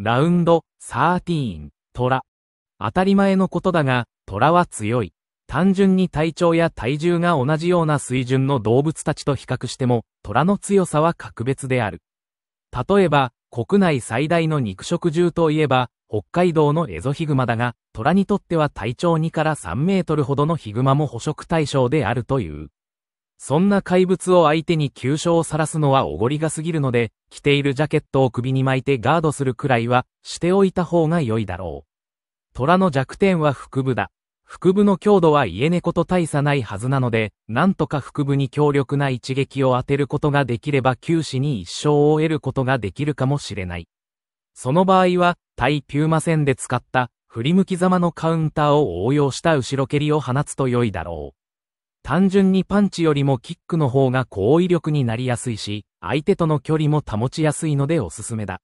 ラウンド13虎。当たり前のことだが、虎は強い。単純に体長や体重が同じような水準の動物たちと比較しても、虎の強さは格別である。例えば、国内最大の肉食獣といえば、北海道のエゾヒグマだが、虎にとっては体長2から3メートルほどのヒグマも捕食対象であるという。そんな怪物を相手に急所を晒すのはおごりが過ぎるので、着ているジャケットを首に巻いてガードするくらいは、しておいた方が良いだろう。虎の弱点は腹部だ。腹部の強度は家猫と大差ないはずなので、なんとか腹部に強力な一撃を当てることができれば九死に一生を得ることができるかもしれない。その場合は、対ピューマ戦で使った、振り向きざまのカウンターを応用した後ろ蹴りを放つと良いだろう。単純にパンチよりもキックの方が高威力になりやすいし、相手との距離も保ちやすいのでおすすめだ。